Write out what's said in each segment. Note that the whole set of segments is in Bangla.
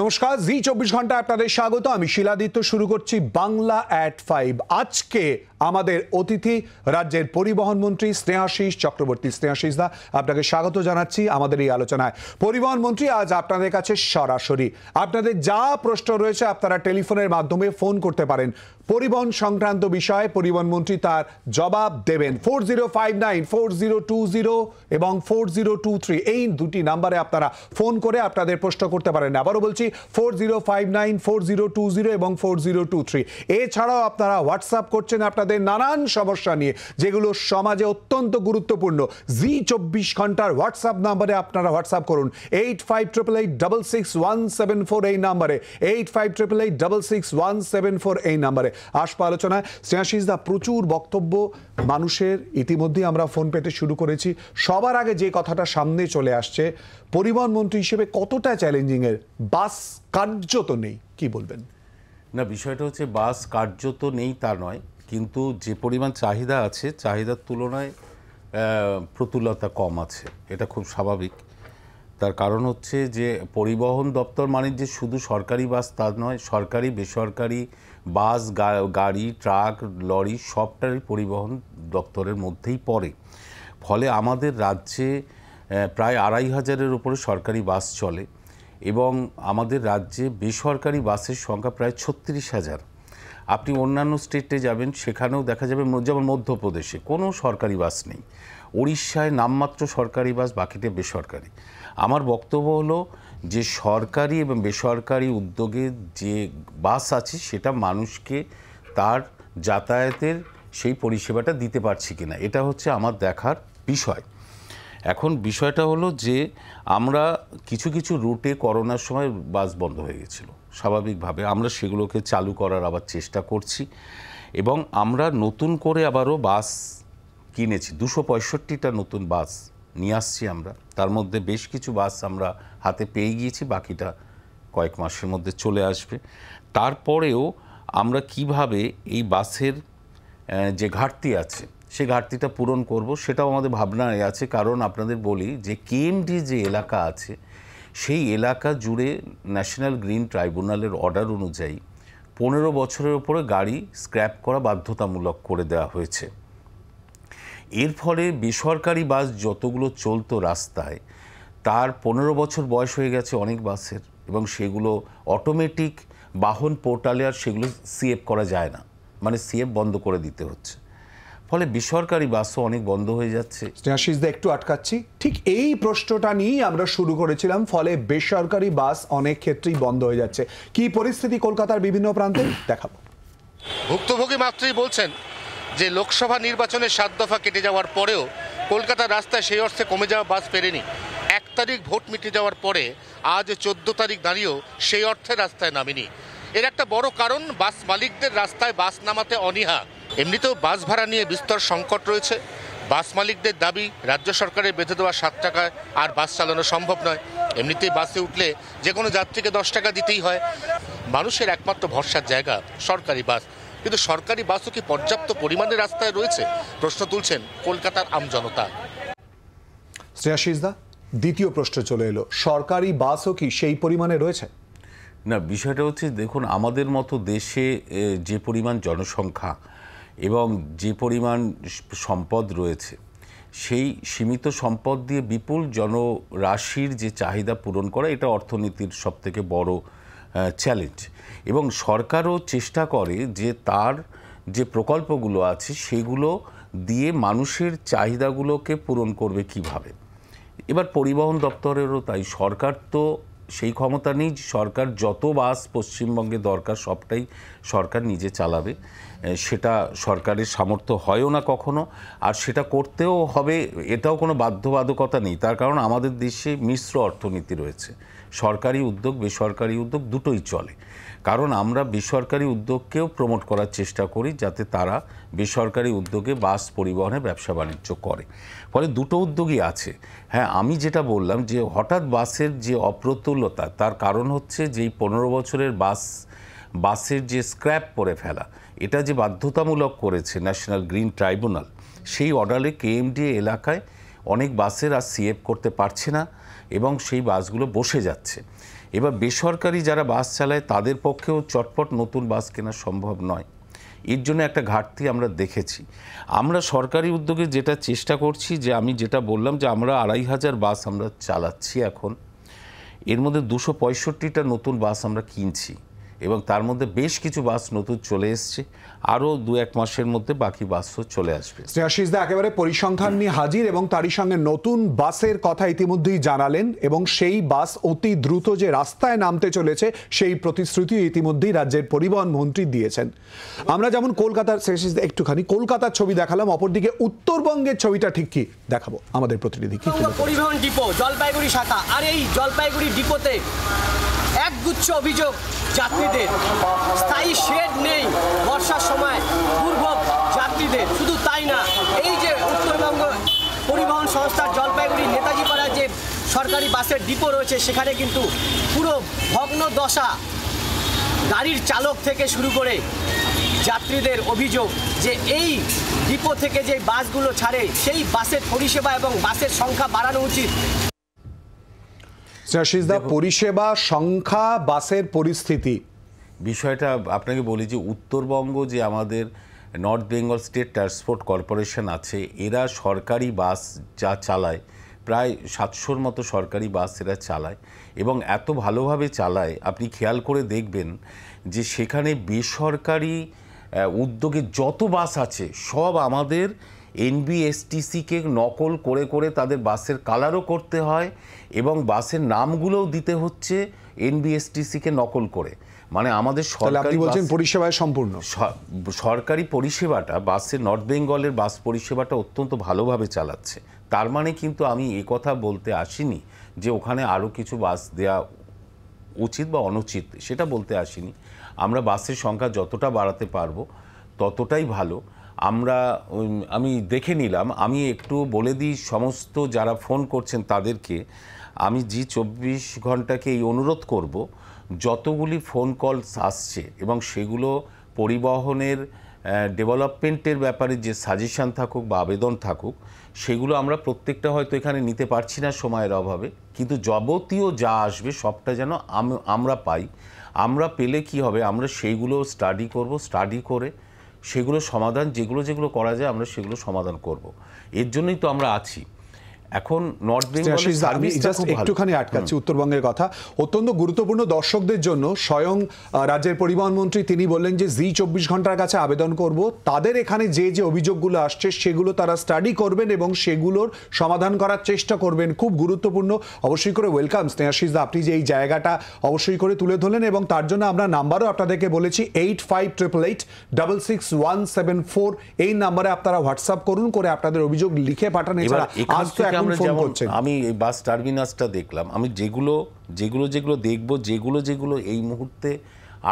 নমস্কার জি চব্বিশ ঘন্টা আপনাদের স্বাগত আমি শিলাদিত্য শুরু করছি বাংলা অ্যাট ফাইভ আজকে আমাদের অতিথি রাজ্যের পরিবহন মন্ত্রী স্নেহাশিস চক্রবর্তী স্নেহাশিস দা আপনাকে স্বাগত জানাচ্ছি আমাদের এই আলোচনায় পরিবহন মন্ত্রী আজ আপনাদের কাছে সরাসরি আপনাদের যা প্রশ্ন রয়েছে আপনারা টেলিফোনের মাধ্যমে ফোন করতে পারেন পরিবহন সংক্রান্ত বিষয়ে পরিবহন মন্ত্রী তার জবাব দেবেন four zero five nine four zero two zero এবং ফোর জিরো টু থ্রি এই দুটি নাম্বারে আপনারা ফোন করে আপনাদের প্রশ্ন করতে পারেন আবারও বলছি four zero five nine four zero two zero এবং ফোর জিরো টু থ্রি এছাড়াও আপনারা হোয়াটসঅ্যাপ করছেন আপনাদের আমাদের নানান সমস্যা নিয়ে যেগুলো সমাজে অত্যন্ত গুরুত্বপূর্ণ জি চব্বিশ ঘন্টার হোয়াটসঅ্যাপ নাম্বারে আপনারা হোয়াটসঅ্যাপ করুন eight five triple eight double six one seven four এই নাম্বারে eight five triple eight double six one seven four এই নাম্বারে আসবো আলোচনায় দা প্রচুর বক্তব্য মানুষের ইতিমধ্যে আমরা ফোন পেতে শুরু করেছি সবার আগে যে কথাটা সামনে চলে আসছে পরিবহন মন্ত্রী হিসেবে কতটা চ্যালেঞ্জিংয়ের বাস কার্যত নেই কি বলবেন না বিষয়টা হচ্ছে বাস কার্যত নেই তা নয় কিন্তু যে পরিমাণ চাহিদা আছে চাহিদার তুলনায় প্রতুলতা কম আছে এটা খুব স্বাভাবিক তার কারণ হচ্ছে যে পরিবহন দপ্তর মানে যে শুধু সরকারি বাস তা নয় সরকারি বেসরকারি বাস গাড়ি ট্রাক লরি সবটারই পরিবহন দপ্তরের মধ্যেই পড়ে ফলে আমাদের রাজ্যে প্রায় আড়াই হাজারের উপরে সরকারি বাস চলে এবং আমাদের রাজ্যে বেসরকারি বাসের সংখ্যা প্রায় ছত্রিশ হাজার আপনি অন্যান্য স্টেটে যাবেন সেখানেও দেখা যাবে যেমন মধ্যপ্রদেশে কোনো সরকারি বাস নেই উড়িষ্যায় নামমাত্র সরকারি বাস বাকিটা বেসরকারি আমার বক্তব্য হলো যে সরকারি এবং বেসরকারি উদ্যোগে যে বাস আছে সেটা মানুষকে তার যাতায়াতের সেই পরিষেবাটা দিতে পারছি কিনা এটা হচ্ছে আমার দেখার বিষয় এখন বিষয়টা হলো যে আমরা কিছু কিছু রুটে করোনার সময় বাস বন্ধ হয়ে গেছিলো স্বাভাবিকভাবে আমরা সেগুলোকে চালু করার আবার চেষ্টা করছি এবং আমরা নতুন করে আবারও বাস কিনেছি দুশো পঁয়ষট্টিটা নতুন বাস নিয়ে আসছি আমরা তার মধ্যে বেশ কিছু বাস আমরা হাতে পেয়ে গিয়েছি বাকিটা কয়েক মাসের মধ্যে চলে আসবে তারপরেও আমরা কিভাবে এই বাসের যে ঘাটতি আছে সে ঘাটতিটা পূরণ করব সেটাও আমাদের ভাবনায় আছে কারণ আপনাদের বলি যে কেএমডি যে এলাকা আছে সেই এলাকা জুড়ে ন্যাশনাল গ্রিন ট্রাইব্যুনালের অর্ডার অনুযায়ী পনেরো বছরের ওপরে গাড়ি স্ক্র্যাপ করা বাধ্যতামূলক করে দেওয়া হয়েছে এর ফলে বেসরকারি বাস যতগুলো চলতো রাস্তায় তার পনেরো বছর বয়স হয়ে গেছে অনেক বাসের এবং সেগুলো অটোমেটিক বাহন পোর্টালে আর সেগুলো সিএফ করা যায় না মানে সিএফ বন্ধ করে দিতে হচ্ছে ফলে বেসরকারি বাসও অনেক বন্ধ হয়ে যাচ্ছে স্নেহাশিসদা একটু আটকাচ্ছি ঠিক এই প্রশ্নটা নিয়েই আমরা শুরু করেছিলাম ফলে বেসরকারি বাস অনেক ক্ষেত্রেই বন্ধ হয়ে যাচ্ছে কি পরিস্থিতি কলকাতার বিভিন্ন প্রান্তে দেখাবো ভুক্তভোগী মাত্রই বলছেন যে লোকসভা নির্বাচনের সাত দফা কেটে যাওয়ার পরেও কলকাতার রাস্তায় সেই অর্থে কমে যাওয়া বাস পেরেনি এক তারিখ ভোট মিটে যাওয়ার পরে আজ চোদ্দ তারিখ দাঁড়িয়েও সেই অর্থে রাস্তায় নামেনি এর একটা বড় কারণ বাস মালিকদের রাস্তায় বাস নামাতে অনীহা এমনিতেও বাস ভাড়া নিয়ে বিস্তর সংকট রয়েছে বাস মালিকদের দাবি রাজ্য সরকারের বেঁধে দেওয়া সাত টাকায় আর বাস চালানো সম্ভব নয় এমনিতেই বাসে উঠলে যে কোনো যাত্রীকে দশ টাকা দিতেই হয় মানুষের একমাত্র ভরসার জায়গা সরকারি বাস কিন্তু সরকারি বাসও কি পর্যাপ্ত পরিমাণে রাস্তায় রয়েছে প্রশ্ন তুলছেন কলকাতার আমজনতা শ্রেয়াশিসদা দ্বিতীয় প্রশ্ন চলে এলো সরকারি বাসও কি সেই পরিমাণে রয়েছে না বিষয়টা হচ্ছে দেখুন আমাদের মতো দেশে যে পরিমাণ জনসংখ্যা এবং যে পরিমাণ সম্পদ রয়েছে সেই সীমিত সম্পদ দিয়ে বিপুল জনরাশির যে চাহিদা পূরণ করা এটা অর্থনীতির সবথেকে বড় চ্যালেঞ্জ এবং সরকারও চেষ্টা করে যে তার যে প্রকল্পগুলো আছে সেগুলো দিয়ে মানুষের চাহিদাগুলোকে পূরণ করবে কিভাবে এবার পরিবহন দপ্তরেরও তাই সরকার তো সেই ক্ষমতা নেই সরকার যত বাস পশ্চিমবঙ্গে দরকার সবটাই সরকার নিজে চালাবে সেটা সরকারের সামর্থ্য হয়ও না কখনো আর সেটা করতেও হবে এটাও কোনো বাধ্যবাধকতা নেই তার কারণ আমাদের দেশে মিশ্র অর্থনীতি রয়েছে সরকারি উদ্যোগ বেসরকারি উদ্যোগ দুটোই চলে কারণ আমরা বেসরকারি উদ্যোগকেও প্রমোট করার চেষ্টা করি যাতে তারা বেসরকারি উদ্যোগে বাস পরিবহনে ব্যবসা বাণিজ্য করে ফলে দুটো উদ্যোগই আছে হ্যাঁ আমি যেটা বললাম যে হঠাৎ বাসের যে অপ্রতুলতা তার কারণ হচ্ছে যেই পনেরো বছরের বাস বাসের যে স্ক্র্যাপ করে ফেলা এটা যে বাধ্যতামূলক করেছে ন্যাশনাল গ্রিন ট্রাইব্যুনাল সেই অর্ডারে কেএমডি এলাকায় অনেক বাসের আর সিএফ করতে পারছে না এবং সেই বাসগুলো বসে যাচ্ছে এবার বেসরকারি যারা বাস চালায় তাদের পক্ষেও চটপট নতুন বাস কেনা সম্ভব নয় এর জন্য একটা ঘাটতি আমরা দেখেছি আমরা সরকারি উদ্যোগে যেটা চেষ্টা করছি যে আমি যেটা বললাম যে আমরা আড়াই হাজার বাস আমরা চালাচ্ছি এখন এর মধ্যে দুশো পঁয়ষট্টিটা নতুন বাস আমরা কিনছি এবং তার মধ্যে বেশ কিছু বাস নতুন চলে এসছে আরও দু এক মাসের মধ্যে বাকি বাসও চলে আসবে শ্রেয়াশিসদা একেবারে পরিসংখ্যান নিয়ে হাজির এবং তারই সঙ্গে নতুন বাসের কথা ইতিমধ্যেই জানালেন এবং সেই বাস অতি দ্রুত যে রাস্তায় নামতে চলেছে সেই প্রতিশ্রুতি ইতিমধ্যেই রাজ্যের পরিবহন মন্ত্রী দিয়েছেন আমরা যেমন কলকাতার শ্রেয়াশিসদা একটুখানি কলকাতার ছবি দেখালাম অপরদিকে উত্তরবঙ্গের ছবিটা ঠিক কি দেখাবো আমাদের প্রতিনিধি কি পরিবহন ডিপো জলপাইগুড়ি শাখা আর এই জলপাইগুড়ি ডিপোতে একগুচ্ছ অভিযোগ যাত্রীদের স্থায়ী শেড নেই বর্ষার সময় পূর্ব যাত্রীদের শুধু তাই না এই যে উত্তরবঙ্গ পরিবহন সংস্থার জলপাইগুড়ি নেতাজি পাড়া যে সরকারি বাসের ডিপো রয়েছে সেখানে কিন্তু পুরো ভগ্ন দশা গাড়ির চালক থেকে শুরু করে যাত্রীদের অভিযোগ যে এই ডিপো থেকে যে বাসগুলো ছাড়ে সেই বাসের পরিষেবা এবং বাসের সংখ্যা বাড়ানো উচিত পরিষেবা সংখ্যা বাসের পরিস্থিতি বিষয়টা আপনাকে বলি যে উত্তরবঙ্গ যে আমাদের North Bengal State Transport Corporation আছে এরা সরকারি বাস যা চালায় প্রায় সাতশোর মতো সরকারি বাস এরা চালায় এবং এত ভালোভাবে চালায় আপনি খেয়াল করে দেখবেন যে সেখানে বেসরকারি উদ্যোগে যত বাস আছে সব আমাদের এনবিএসটিসিকে নকল করে করে তাদের বাসের কালারও করতে হয় এবং বাসের নামগুলোও দিতে হচ্ছে এনবিএসটিসিকে নকল করে মানে আমাদের সরকারি বলছেন পরিষেবায় সম্পূর্ণ সরকারি পরিষেবাটা বাসে নর্থ বেঙ্গলের বাস পরিষেবাটা অত্যন্ত ভালোভাবে চালাচ্ছে তার মানে কিন্তু আমি এ কথা বলতে আসিনি যে ওখানে আরও কিছু বাস দেয়া উচিত বা অনুচিত সেটা বলতে আসিনি আমরা বাসের সংখ্যা যতটা বাড়াতে পারবো ততটাই ভালো আমরা আমি দেখে নিলাম আমি একটু বলে দিই সমস্ত যারা ফোন করছেন তাদেরকে আমি জি চব্বিশ ঘন্টাকে এই অনুরোধ করব যতগুলি ফোন কলস আসছে এবং সেগুলো পরিবহনের ডেভেলপমেন্টের ব্যাপারে যে সাজেশান থাকুক বা আবেদন থাকুক সেগুলো আমরা প্রত্যেকটা হয়তো এখানে নিতে পারছি না সময়ের অভাবে কিন্তু যাবতীয় যা আসবে সবটা যেন আমরা পাই আমরা পেলে কি হবে আমরা সেইগুলো স্টাডি করব স্টাডি করে সেগুলো সমাধান যেগুলো যেগুলো করা যায় আমরা সেগুলো সমাধান করব। এর জন্যই তো আমরা আছি এখন নর্থ বেঙ্গল জাস্ট একটুখানি আটকাচ্ছি উত্তরবঙ্গের কথা অত্যন্ত গুরুত্বপূর্ণ দর্শকদের জন্য স্বয়ং রাজ্যের পরিবহন মন্ত্রী তিনি বললেন যে জি চব্বিশ ঘন্টার কাছে আবেদন করব তাদের এখানে যে যে অভিযোগগুলো আসছে সেগুলো তারা স্টাডি করবেন এবং সেগুলোর সমাধান করার চেষ্টা করবেন খুব গুরুত্বপূর্ণ অবশ্যই করে ওয়েলকাম স্নেহাশিস দা আপনি যে এই জায়গাটা অবশ্যই করে তুলে ধরলেন এবং তার জন্য আমরা নাম্বারও আপনাদেরকে বলেছি eight five triple eight double six one seven four এই নাম্বারে আপনারা হোয়াটসঅ্যাপ করুন করে আপনাদের অভিযোগ লিখে পাঠান এছাড়া আজ তো এখন আমি এই বাস টার্মিনাসটা দেখলাম আমি যেগুলো যেগুলো যেগুলো দেখব যেগুলো যেগুলো এই মুহূর্তে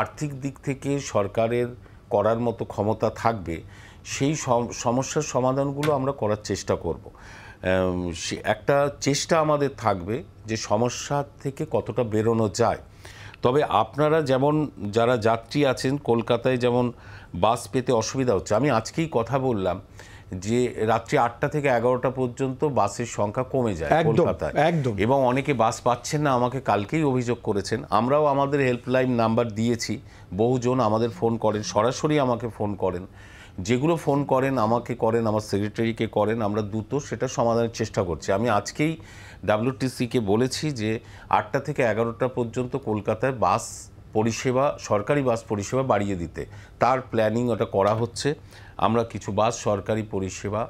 আর্থিক দিক থেকে সরকারের করার মতো ক্ষমতা থাকবে সেই সমস্যার সমাধানগুলো আমরা করার চেষ্টা করব একটা চেষ্টা আমাদের থাকবে যে সমস্যা থেকে কতটা বেরোনো যায় তবে আপনারা যেমন যারা যাত্রী আছেন কলকাতায় যেমন বাস পেতে অসুবিধা হচ্ছে আমি আজকেই কথা বললাম যে রাত্রি আটটা থেকে এগারোটা পর্যন্ত বাসের সংখ্যা কমে যায় কলকাতায় একদম এবং অনেকে বাস পাচ্ছেন না আমাকে কালকেই অভিযোগ করেছেন আমরাও আমাদের হেল্পলাইন নাম্বার দিয়েছি বহুজন আমাদের ফোন করেন সরাসরি আমাকে ফোন করেন যেগুলো ফোন করেন আমাকে করেন আমার সেক্রেটারিকে করেন আমরা দ্রুত সেটা সমাধানের চেষ্টা করছি আমি আজকেই ডাব্লিউটিসিকে বলেছি যে আটটা থেকে এগারোটা পর্যন্ত কলকাতায় বাস পরিষেবা সরকারি বাস পরিষেবা বাড়িয়ে দিতে তার প্ল্যানিং ওটা করা হচ্ছে আমরা কিছু বাস সরকারি পরিষেবা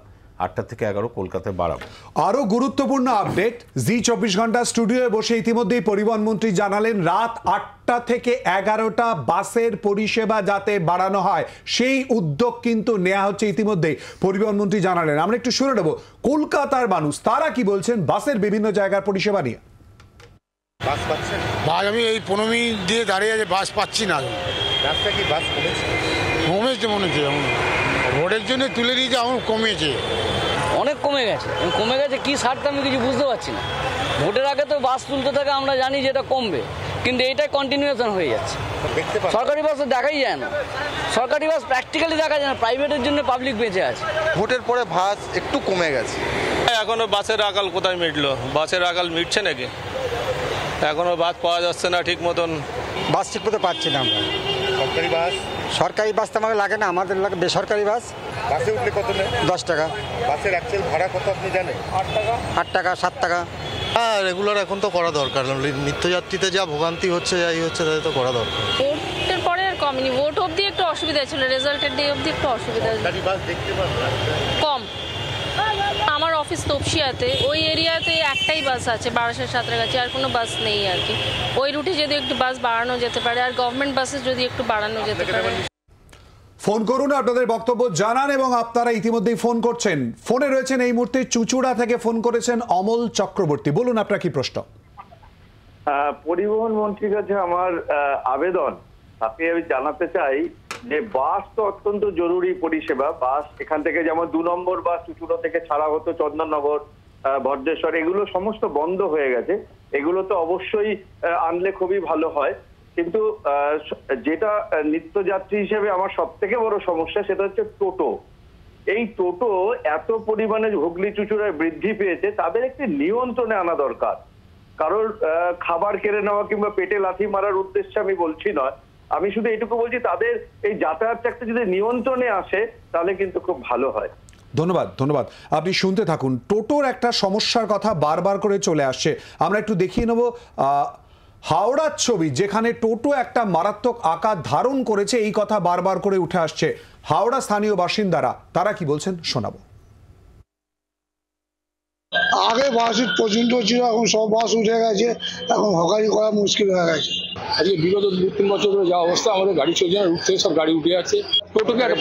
আটটা থেকে এগারো কলকাতায় বাড়াবো আরও গুরুত্বপূর্ণ আপডেট জি চব্বিশ ঘন্টা স্টুডিওয়ে বসে ইতিমধ্যেই পরিবহন মন্ত্রী জানালেন রাত আটটা থেকে এগারোটা বাসের পরিষেবা যাতে বাড়ানো হয় সেই উদ্যোগ কিন্তু নেওয়া হচ্ছে ইতিমধ্যেই পরিবহন মন্ত্রী জানালেন আমরা একটু শুনে নেব কলকাতার মানুষ তারা কি বলছেন বাসের বিভিন্ন জায়গার পরিষেবা নিয়ে বাস আমি এই পনেরো মিনিট দিয়ে দাঁড়িয়ে বাস পাচ্ছি না রাস্তা কি বাস কমেছে কমেছে মনে হচ্ছে রোডের জন্য তুলে দিয়েছে এখন কমেছে অনেক কমে গেছে কমে গেছে কি সারটা আমি কিছু বুঝতে পারছি না ভোটের আগে তো বাস তুলতে থাকে আমরা জানি যে এটা কমবে কিন্তু এইটাই কন্টিনিউশন হয়ে যাচ্ছে সরকারি বাস তো দেখাই যায় না সরকারি বাস প্র্যাকটিক্যালি দেখা যায় না প্রাইভেটের জন্য পাবলিক বেঁচে আছে ভোটের পরে বাস একটু কমে গেছে এখনও বাসের আকাল কোথায় মিটলো বাসের আকাল মিটছে নাকি এখনও বাস পাওয়া যাচ্ছে না ঠিক মতন বাস ঠিক মতো পাচ্ছি না আমরা সরকারি বাস সরকারি বাস তো আমাকে লাগে না আমাদের লাগে বেসরকারি বাস বাসে উঠলে কত নেয় দশ টাকা বাসের অ্যাকচুয়াল ভাড়া কত আপনি জানেন আট টাকা আট টাকা সাত টাকা হ্যাঁ রেগুলার এখন তো করা দরকার নিত্যযাত্রীতে যা ভোগান্তি হচ্ছে যাই হচ্ছে তাদের তো করা দরকার ভোটের পরে আর কমেনি ভোট অবধি একটু অসুবিধা ছিল রেজাল্টের ডে অবধি একটু অসুবিধা বাস দেখতে পারবেন অফিস তপসিয়াতে ওই এরিয়াতে একটাই বাস আছে বারাসার সাঁতরাগাছি আর কোনো বাস নেই আর কি ওই রুটে যদি একটু বাস বাড়ানো যেতে পারে আর গভর্নমেন্ট বাসে যদি একটু বাড়ানো যেতে পারে ফোন করুন আপনাদের বক্তব্য জানান এবং আপনারা ইতিমধ্যেই ফোন করছেন ফোনে রয়েছেন এই মুহূর্তে চুচুড়া থেকে ফোন করেছেন অমল চক্রবর্তী বলুন আপনার কি প্রশ্ন পরিবহন মন্ত্রীর কাছে আমার আবেদন আপনি আমি জানাতে চাই যে বাস তো অত্যন্ত জরুরি পরিষেবা বাস এখান থেকে যেমন দু নম্বর বাস চুচুড়ো থেকে ছাড়া হতো চন্দননগর ভদ্রেশ্বর এগুলো সমস্ত বন্ধ হয়ে গেছে এগুলো তো অবশ্যই আনলে খুবই ভালো হয় কিন্তু যেটা নিত্যযাত্রী হিসেবে আমার সব থেকে বড় সমস্যা সেটা হচ্ছে টোটো এই টোটো এত পরিমাণে হুগলি চুচুড়ায় বৃদ্ধি পেয়েছে তাদের একটি নিয়ন্ত্রণে আনা দরকার কারোর খাবার কেড়ে নেওয়া কিংবা পেটে লাথি মারার উদ্দেশ্যে আমি বলছি নয় আমি শুধু এটুকু বলছি তাদের এই যাতায়াতটা একটা যদি নিয়ন্ত্রণে আসে তাহলে কিন্তু খুব ভালো হয় ধন্যবাদ ধন্যবাদ আপনি শুনতে থাকুন টোটোর একটা সমস্যার কথা বারবার করে চলে আসছে আমরা একটু দেখিয়ে নেব হাওড়ার ছবি যেখানে টোটো একটা মারাত্মক আকার ধারণ করেছে এই কথা বারবার করে উঠে আসছে হাওড়া স্থানীয় বাসিন্দারা তারা কি বলছেন শোনাবো আগে বাস প্রচন্ড ছিল এখন সব বাস উঠে গেছে এখন হকারি করা মুশকিল হয়ে গেছে আজকে বিগত দু তিন বছর ধরে যা অবস্থা আমাদের গাড়ি চলছে না রুট থেকে সব গাড়ি উঠে যাচ্ছে টোটোকে একটা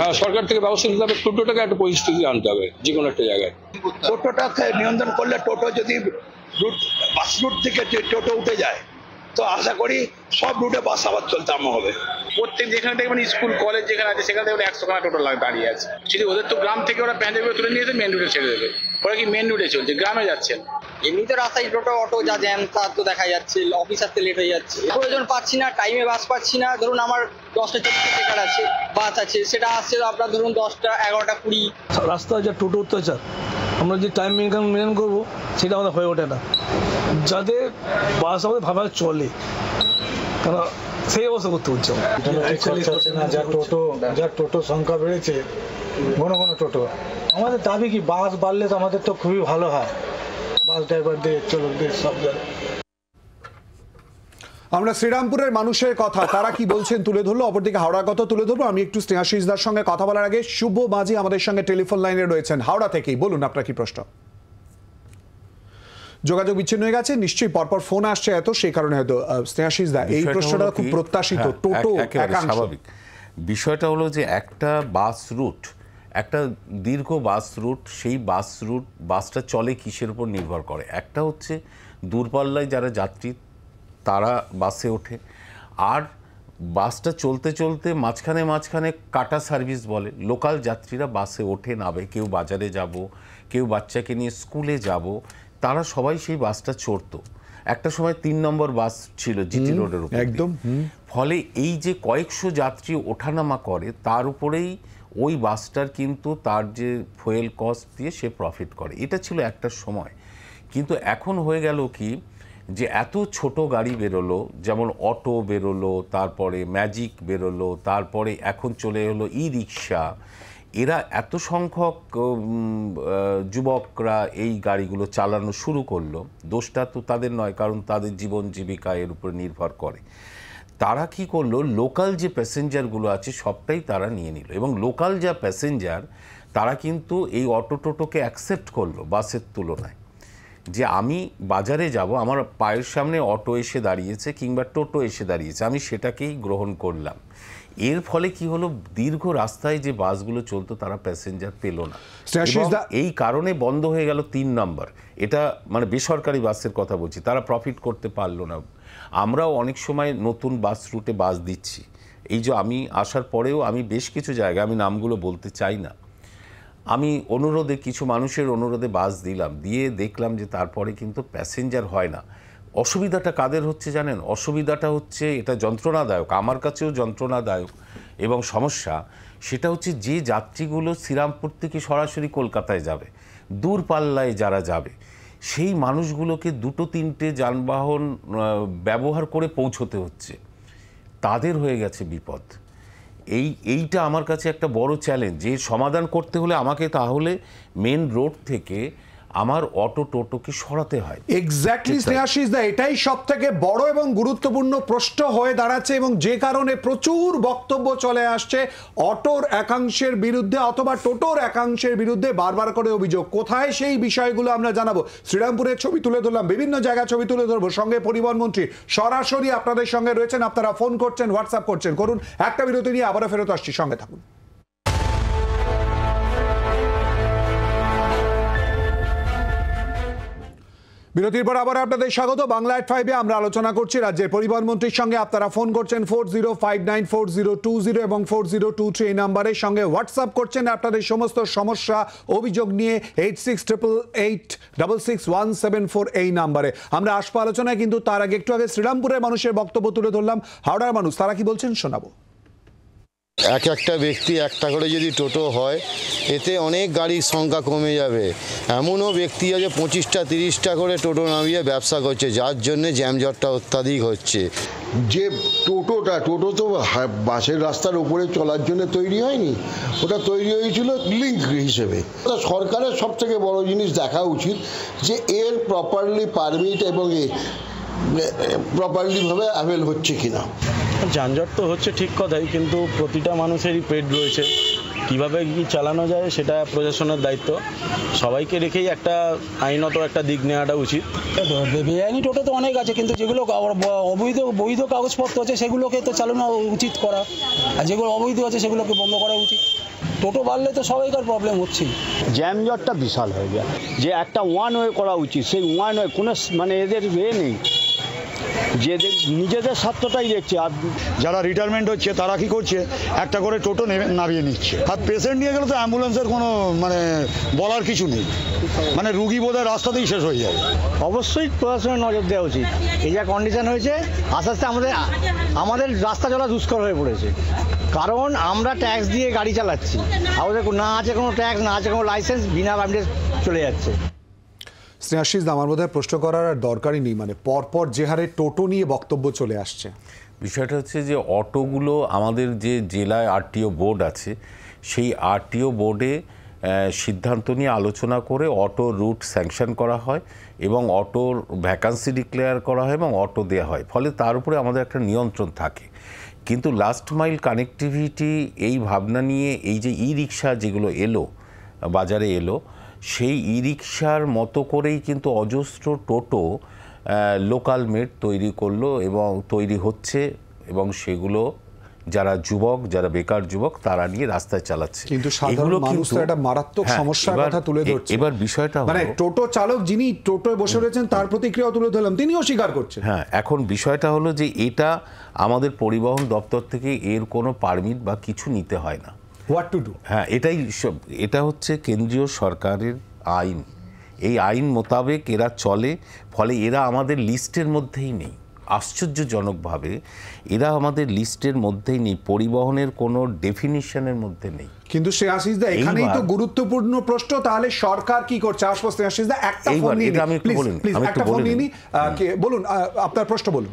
হ্যাঁ সরকার থেকে ব্যবস্থা নিতে হবে টোটোটাকে একটা পরিস্থিতি আনতে হবে যে কোনো একটা জায়গায় টোটোটাকে নিয়ন্ত্রণ করলে টোটো যদি রুট বাস রুট থেকে টোটো উঠে যায় তো আশা করি সব রুটে বাস আবার চলতে আরম্ভ হবে প্রত্যেক যেখানে দেখবেন মানে স্কুল কলেজ যেখানে আছে সেখানে দেখবেন খানা টোটো দাঁড়িয়ে আছে যদি ওদের তো গ্রাম থেকে ওরা প্যান্ডেল করে তুলে নিয়েছে মেন রুটে ছেড়ে দেবে ওরা কি মেন রুটে চলছে গ্রামে যাচ্ছেন এমনি তো রাস্তায় টোটো অটো যা জ্যাম তা তো দেখা যাচ্ছে অফিস আসতে লেট হয়ে যাচ্ছে প্রয়োজন পাচ্ছি না টাইমে বাস পাচ্ছি না ধরুন আমার দশটা চল্লিশে টেকার আছে বাস আছে সেটা আসছে আপনার ধরুন দশটা এগারোটা কুড়ি রাস্তায় যা টোটো অত্যাচার আমরা যে টাইম মেনটেন মেনটেন করবো সেটা আমাদের হয়ে ওঠে না যাদের বাস আমাদের ভাবে চলে সেই অবস্থা করতে হচ্ছে যা টোটো যা টোটো সংখ্যা বেড়েছে ঘন ঘন টোটো আমাদের দাবি কি বাস বাড়লে তো আমাদের তো খুবই ভালো হয় বাস ড্রাইভারদের চালকদের সব আমরা শ্রীরামপুরের মানুষের কথা তারা কি বলছেন তুলে ধরলো অপরদিকে হাওড়ার কথা তুলে ধরবো আমি একটু স্নেহাশিসদার সঙ্গে কথা বলার আগে শুভ মাঝি আমাদের সঙ্গে টেলিফোন লাইনে রয়েছেন হাওড়া থেকেই বলুন আপনার কি প্রশ্ন যোগাযোগ বিচ্ছিন্ন হয়ে গেছে নিশ্চয়ই পরপর ফোন আসছে এত সেই কারণে হয়তো স্নেহাশিস দা এই প্রশ্নটা খুব প্রত্যাশিত হ্যাঁ, টোটো স্বাভাবিক বিষয়টা হলো যে একটা বাস রুট একটা দীর্ঘ বাস রুট সেই বাস রুট বাসটা চলে কিসের উপর নির্ভর করে একটা হচ্ছে দূরপাল্লায় যারা যাত্রী তারা বাসে ওঠে আর বাসটা চলতে চলতে মাঝখানে মাঝখানে কাটা সার্ভিস বলে লোকাল যাত্রীরা বাসে ওঠে নাবে কেউ বাজারে যাব কেউ বাচ্চাকে নিয়ে স্কুলে যাব তারা সবাই সেই বাসটা চড়ত একটা সময় তিন নম্বর বাস ছিল জিটি রোডের উপর একদম ফলে এই যে কয়েকশো যাত্রী ওঠানামা করে তার উপরেই ওই বাসটার কিন্তু তার যে ফুয়েল কস্ট দিয়ে সে প্রফিট করে এটা ছিল একটা সময় কিন্তু এখন হয়ে গেল কি যে এত ছোট গাড়ি বেরোলো যেমন অটো বেরোলো তারপরে ম্যাজিক বেরোলো তারপরে এখন চলে এলো ই রিক্সা এরা এত সংখ্যক যুবকরা এই গাড়িগুলো চালানো শুরু করলো দোষটা তো তাদের নয় কারণ তাদের জীবন জীবিকা এর উপরে নির্ভর করে তারা কি করলো লোকাল যে প্যাসেঞ্জারগুলো আছে সবটাই তারা নিয়ে নিল এবং লোকাল যা প্যাসেঞ্জার তারা কিন্তু এই অটো টোটোকে অ্যাকসেপ্ট করলো বাসের তুলনায় যে আমি বাজারে যাব আমার পায়ের সামনে অটো এসে দাঁড়িয়েছে কিংবা টোটো এসে দাঁড়িয়েছে আমি সেটাকেই গ্রহণ করলাম এর ফলে কি হলো দীর্ঘ রাস্তায় যে বাসগুলো চলতো তারা প্যাসেঞ্জার পেল না এই কারণে বন্ধ হয়ে গেল তিন নম্বর এটা মানে বেসরকারি বাসের কথা বলছি তারা প্রফিট করতে পারলো না আমরাও অনেক সময় নতুন বাস রুটে বাস দিচ্ছি এই যে আমি আসার পরেও আমি বেশ কিছু জায়গা আমি নামগুলো বলতে চাই না আমি অনুরোধে কিছু মানুষের অনুরোধে বাস দিলাম দিয়ে দেখলাম যে তারপরে কিন্তু প্যাসেঞ্জার হয় না অসুবিধাটা কাদের হচ্ছে জানেন অসুবিধাটা হচ্ছে এটা যন্ত্রণাদায়ক আমার কাছেও যন্ত্রণাদায়ক এবং সমস্যা সেটা হচ্ছে যে যাত্রীগুলো শ্রীরামপুর থেকে সরাসরি কলকাতায় যাবে দূরপাল্লায় যারা যাবে সেই মানুষগুলোকে দুটো তিনটে যানবাহন ব্যবহার করে পৌঁছতে হচ্ছে তাদের হয়ে গেছে বিপদ এই এইটা আমার কাছে একটা বড় চ্যালেঞ্জ যে সমাধান করতে হলে আমাকে তাহলে মেন রোড থেকে আমার অটো টোটোকে সরাতে হয় এক্স্যাক্টলি স্নেহাশিস দা এটাই সব থেকে বড় এবং গুরুত্বপূর্ণ প্রশ্ন হয়ে দাঁড়াচ্ছে এবং যে কারণে প্রচুর বক্তব্য চলে আসছে অটোর একাংশের বিরুদ্ধে অথবা টোটোর একাংশের বিরুদ্ধে বারবার করে অভিযোগ কোথায় সেই বিষয়গুলো আমরা জানাবো শ্রীরামপুরের ছবি তুলে ধরলাম বিভিন্ন জায়গায় ছবি তুলে ধরবো সঙ্গে পরিবহন মন্ত্রী সরাসরি আপনাদের সঙ্গে রয়েছেন আপনারা ফোন করছেন হোয়াটসঅ্যাপ করছেন করুন একটা বিরতি নিয়ে আবারও ফেরত আসছি সঙ্গে থাকুন বিরতির পর আবার আপনাদের স্বাগত বাংলা এট ফাইভে আমরা আলোচনা করছি রাজ্যের পরিবহন মন্ত্রীর সঙ্গে আপনারা ফোন করছেন four zero five nine four zero two zero এবং ফোর জিরো টু থ্রি এই নাম্বারের সঙ্গে হোয়াটসঅ্যাপ করছেন আপনাদের সমস্ত সমস্যা অভিযোগ নিয়ে eight six triple eight double six one seven four এই নাম্বারে আমরা আসবো আলোচনায় কিন্তু তার আগে একটু আগে শ্রীরামপুরের মানুষের বক্তব্য তুলে ধরলাম হাওড়ার মানুষ তারা কি বলছেন শোনাবো এক একটা ব্যক্তি একটা করে যদি টোটো হয় এতে অনেক গাড়ির সংখ্যা কমে যাবে এমনও ব্যক্তি আছে পঁচিশটা তিরিশটা করে টোটো নামিয়ে ব্যবসা করছে যার জন্য জ্যামজটটা অত্যাধিক হচ্ছে যে টোটোটা টোটো তো বাসের রাস্তার উপরে চলার জন্য তৈরি হয়নি ওটা তৈরি হয়েছিল লিঙ্ক হিসেবে সরকারের সব থেকে বড় জিনিস দেখা উচিত যে এর প্রপারলি পারমিট এবং প্রপারলিভাবে অ্যাভেল হচ্ছে কিনা যানজট তো হচ্ছে ঠিক কথাই কিন্তু প্রতিটা মানুষেরই পেট রয়েছে কীভাবে কী চালানো যায় সেটা প্রশাসনের দায়িত্ব সবাইকে রেখেই একটা আইনত একটা দিক নেওয়াটা উচিত বেআইনি টোটো তো অনেক আছে কিন্তু যেগুলো অবৈধ বৈধ কাগজপত্র আছে সেগুলোকে তো চালানো উচিত করা আর যেগুলো অবৈধ আছে সেগুলোকে বন্ধ করা উচিত টোটো বাড়লে তো সবাইকার প্রবলেম হচ্ছে জ্যামজটটা বিশাল হয়ে যায় যে একটা ওয়ান ওয়ে করা উচিত সেই ওয়ান ওয়ে কোনো মানে এদের ওয়ে নেই যেদের নিজেদের স্বার্থটাই দেখছে আর যারা রিটায়ারমেন্ট হচ্ছে তারা কি করছে একটা করে টোটো নামিয়ে নিচ্ছে আর পেশেন্ট নিয়ে গেলে তো অ্যাম্বুলেন্সের কোনো মানে বলার কিছু নেই মানে রুগী বোধহয় রাস্তাতেই শেষ হয়ে যাবে অবশ্যই প্রশাসনের নজর দেওয়া উচিত এই যা কন্ডিশন হয়েছে আস্তে আস্তে আমাদের আমাদের রাস্তা চলা দুষ্কর হয়ে পড়েছে কারণ আমরা ট্যাক্স দিয়ে গাড়ি চালাচ্ছি আমাদের না আছে কোনো ট্যাক্স না আছে কোনো লাইসেন্স বিনা পারমিটে চলে যাচ্ছে স্নেহাশিস আমার মধ্যে প্রশ্ন করার আর দরকারই নেই মানে পরপর যে হারে টোটো নিয়ে বক্তব্য চলে আসছে বিষয়টা হচ্ছে যে অটোগুলো আমাদের যে জেলায় আরটিও বোর্ড আছে সেই আরটিও বোর্ডে সিদ্ধান্ত নিয়ে আলোচনা করে অটো রুট স্যাংশন করা হয় এবং অটোর ভ্যাকান্সি ডিক্লেয়ার করা হয় এবং অটো দেওয়া হয় ফলে তার উপরে আমাদের একটা নিয়ন্ত্রণ থাকে কিন্তু লাস্ট মাইল কানেক্টিভিটি এই ভাবনা নিয়ে এই যে ই রিক্সা যেগুলো এলো বাজারে এলো সেই ই রিক্সার মতো করেই কিন্তু অজস্র টোটো লোকাল মেট তৈরি করলো এবং তৈরি হচ্ছে এবং সেগুলো যারা যুবক যারা বেকার যুবক তারা নিয়ে রাস্তায় চালাচ্ছে কিন্তু সাধারণ মানুষ একটা মারাত্মক হ্যাঁ, সমস্যার কথা তুলে ধরছে এবার বিষয়টা মানে টোটো চালক যিনি টোটোয় বসে রয়েছেন তার প্রতিক্রিয়া তুলে ধরলাম তিনিও স্বীকার করছেন হ্যাঁ এখন বিষয়টা হলো যে এটা আমাদের পরিবহন দপ্তর থেকে এর কোনো পারমিট বা কিছু নিতে হয় না হোয়াট টু ডু হ্যাঁ এটাই সব এটা হচ্ছে কেন্দ্রীয় সরকারের আইন এই আইন মোতাবেক এরা চলে ফলে এরা আমাদের লিস্টের মধ্যেই নেই আশ্চর্যজনকভাবে এরা আমাদের লিস্টের মধ্যেই নেই পরিবহনের কোনো ডেফিনিশনের মধ্যে নেই কিন্তু সে আশিস দা এখানেই তো গুরুত্বপূর্ণ প্রশ্ন তাহলে সরকার কি করছে আশপাশ আশিস দা একটা ফোন নিয়ে আমি একটু বলুন আমি একটু ফোন নিয়ে বলুন আপনার প্রশ্ন বলুন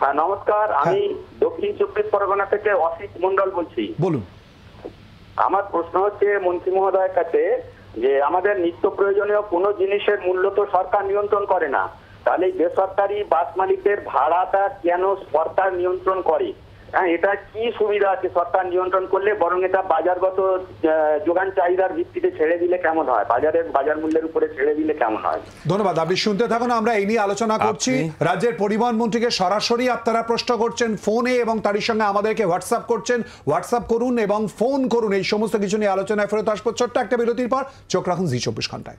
হ্যাঁ নমস্কার আমি হ্যাঁ। দক্ষিণ চব্বিশ পরগনা থেকে অসিত মন্ডল বলছি বলুন আমার প্রশ্ন হচ্ছে মন্ত্রী মহোদয়ের কাছে যে আমাদের নিত্য প্রয়োজনীয় কোনো জিনিসের মূল্য তো সরকার নিয়ন্ত্রণ করে না তাহলে বেসরকারি বাস মালিকদের ভাড়াটা কেন সরকার নিয়ন্ত্রণ করে হ্যাঁ এটা কি সুবিধা আছে সরকার নিয়ন্ত্রণ করলে বরং এটা বাজারগত যোগান চাহিদার ভিত্তিতে ছেড়ে দিলে কেমন হয় বাজারের বাজার মূল্যের উপরে ছেড়ে দিলে কেমন হয় ধন্যবাদ আপনি শুনতে থাকুন আমরা এই নিয়ে আলোচনা করছি রাজ্যের পরিবহন মন্ত্রীকে সরাসরি আপনারা প্রশ্ন করছেন ফোনে এবং তারই সঙ্গে আমাদেরকে হোয়াটসঅ্যাপ করছেন হোয়াটসঅ্যাপ করুন এবং ফোন করুন এই সমস্ত কিছু নিয়ে আলোচনায় ফেরত আসবো ছোট্ট একটা বিরতির পর চোখ রাখুন জি চব্বিশ ঘন্টায়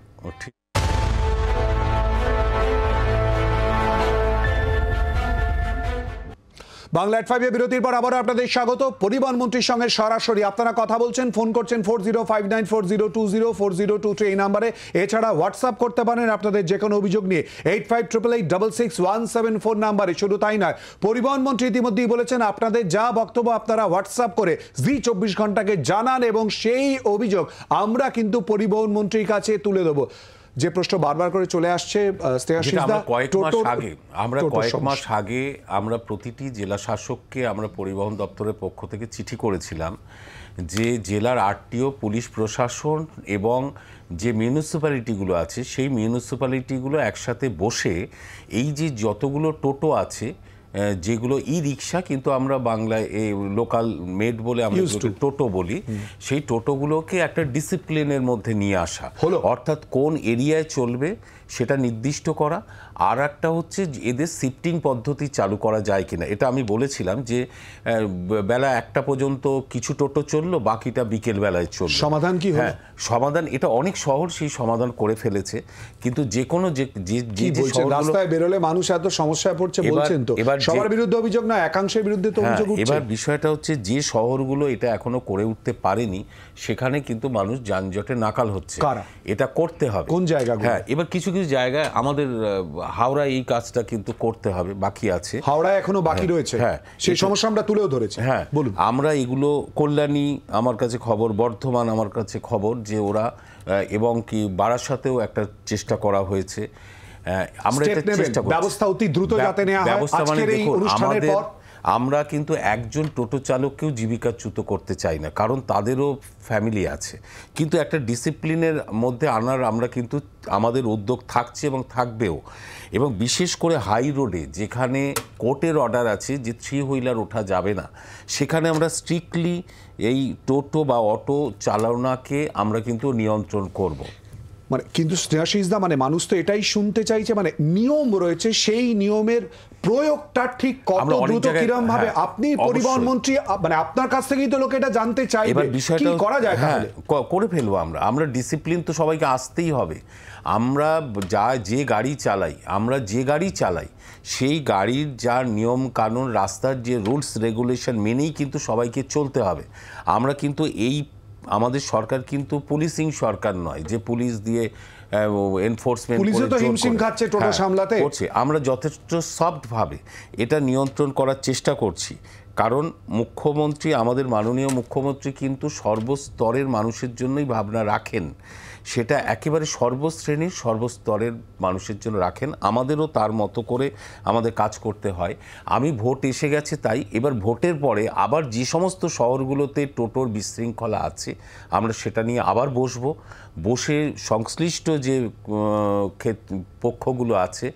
বাংলা এট ফাইভে বিরতির পর আবারও আপনাদের স্বাগত পরিবহন মন্ত্রীর সঙ্গে সরাসরি আপনারা কথা বলছেন ফোন করছেন four zero five nine four zero two zero four zero two two এই নাম্বারে এছাড়া হোয়াটসঅ্যাপ করতে পারেন আপনাদের যে কোনো অভিযোগ নিয়ে eight five triple eight double six one seven four নাম্বারে শুধু তাই নয় পরিবহন মন্ত্রী ইতিমধ্যেই বলেছেন আপনাদের যা বক্তব্য আপনারা হোয়াটসঅ্যাপ করে জি চব্বিশ ঘন্টাকে জানান এবং সেই অভিযোগ আমরা কিন্তু পরিবহন মন্ত্রীর কাছে তুলে দেবো যে প্রশ্ন বারবার করে চলে আসছে কয়েক মাস আগে আমরা কয়েক মাস আগে আমরা প্রতিটি জেলা শাসককে আমরা পরিবহন দপ্তরের পক্ষ থেকে চিঠি করেছিলাম যে জেলার আরটিও পুলিশ প্রশাসন এবং যে মিউনিসিপ্যালিটিগুলো আছে সেই মিউনিসিপ্যালিটিগুলো একসাথে বসে এই যে যতগুলো টোটো আছে যেগুলো ই রিক্সা কিন্তু আমরা বাংলায় লোকাল মেড বলে আমরা টোটো বলি সেই টোটোগুলোকে একটা ডিসিপ্লিনের মধ্যে নিয়ে আসা অর্থাৎ কোন এরিয়ায় চলবে সেটা নির্দিষ্ট করা আর একটা হচ্ছে এদের শিফটিং পদ্ধতি চালু করা যায় কি না এটা আমি বলেছিলাম যে বেলা একটা পর্যন্ত কিছু টোটো চললো বাকিটা বিকেল বেলায় চলল সমাধান কি হ্যাঁ সমাধান এটা অনেক শহর সেই সমাধান করে ফেলেছে কিন্তু যে কোনো যে যে রাস্তায় বেরোলে মানুষ এত সমস্যায় পড়ছে বলছেন তো এবার সবার বিরুদ্ধে অভিযোগ না একাংশের বিরুদ্ধে তো হ্যাঁ, অভিযোগ এবার বিষয়টা হচ্ছে যে শহরগুলো এটা এখনো করে উঠতে পারেনি সেখানে কিন্তু মানুষ যানজটে নাকাল হচ্ছে এটা করতে হবে কোন জায়গা হ্যাঁ এবার কিছু কিছু জায়গায় আমাদের হাওড়ায় এই কাজটা কিন্তু করতে হবে বাকি আছে হাওড়ায় এখনো বাকি হ্যাঁ, রয়েছে হ্যাঁ সেই সমস্যা আমরা তুলেও ধরেছি হ্যাঁ বলুন আমরা এগুলো কল্যাণী আমার কাছে খবর বর্ধমান আমার কাছে খবর যে ওরা এবং কি বারাসাতেও একটা চেষ্টা করা হয়েছে আমরা চেষ্টা করছি ব্যবস্থা অতি দ্রুত যাতে নেওয়া হয় মানে আজকের এই অনুষ্ঠানের পর আমরা কিন্তু একজন টোটো চালককেও জীবিকাচ্যুত করতে চাই না কারণ তাদেরও ফ্যামিলি আছে কিন্তু একটা ডিসিপ্লিনের মধ্যে আনার আমরা কিন্তু আমাদের উদ্যোগ থাকছে এবং থাকবেও এবং বিশেষ করে হাই রোডে যেখানে কোর্টের অর্ডার আছে যে থ্রি হুইলার ওঠা যাবে না সেখানে আমরা স্ট্রিক্টলি এই টোটো বা অটো চালনাকে আমরা কিন্তু নিয়ন্ত্রণ করব। মানে কিন্তু স্নেহাশিসদা মানে মানুষ তো এটাই শুনতে চাইছে মানে নিয়ম রয়েছে সেই নিয়মের প্রয়োগটা ঠিক কত দ্রুত কিরম ভাবে হ্যাঁ, আপনি পরিবহন মন্ত্রী মানে আপনার কাছ থেকেই তো লোকে এটা জানতে চাই এবার বিষয়টা করা যায় হ্যাঁ করে ফেলবো আমরা আমরা ডিসিপ্লিন তো সবাইকে আসতেই হবে আমরা যা যে গাড়ি চালাই আমরা যে গাড়ি চালাই সেই গাড়ির যা নিয়ম কানুন রাস্তার যে রুলস রেগুলেশন মেনেই কিন্তু সবাইকে চলতে হবে আমরা কিন্তু এই আমাদের সরকার কিন্তু পুলিশিং সরকার নয় যে পুলিশ দিয়ে এনফোর্সমেন্ট খাচ্ছে হ্যাঁ, সামলাতে করছে আমরা যথেষ্ট সফটভাবে এটা নিয়ন্ত্রণ করার চেষ্টা করছি কারণ মুখ্যমন্ত্রী আমাদের মাননীয় মুখ্যমন্ত্রী কিন্তু সর্বস্তরের মানুষের জন্যই ভাবনা রাখেন সেটা একেবারে সর্বশ্রেণীর সর্বস্তরের মানুষের জন্য রাখেন আমাদেরও তার মতো করে আমাদের কাজ করতে হয় আমি ভোট এসে গেছে তাই এবার ভোটের পরে আবার যে সমস্ত শহরগুলোতে টোটোর বিশৃঙ্খলা আছে আমরা সেটা নিয়ে আবার বসবো বসে সংশ্লিষ্ট যে পক্ষগুলো আছে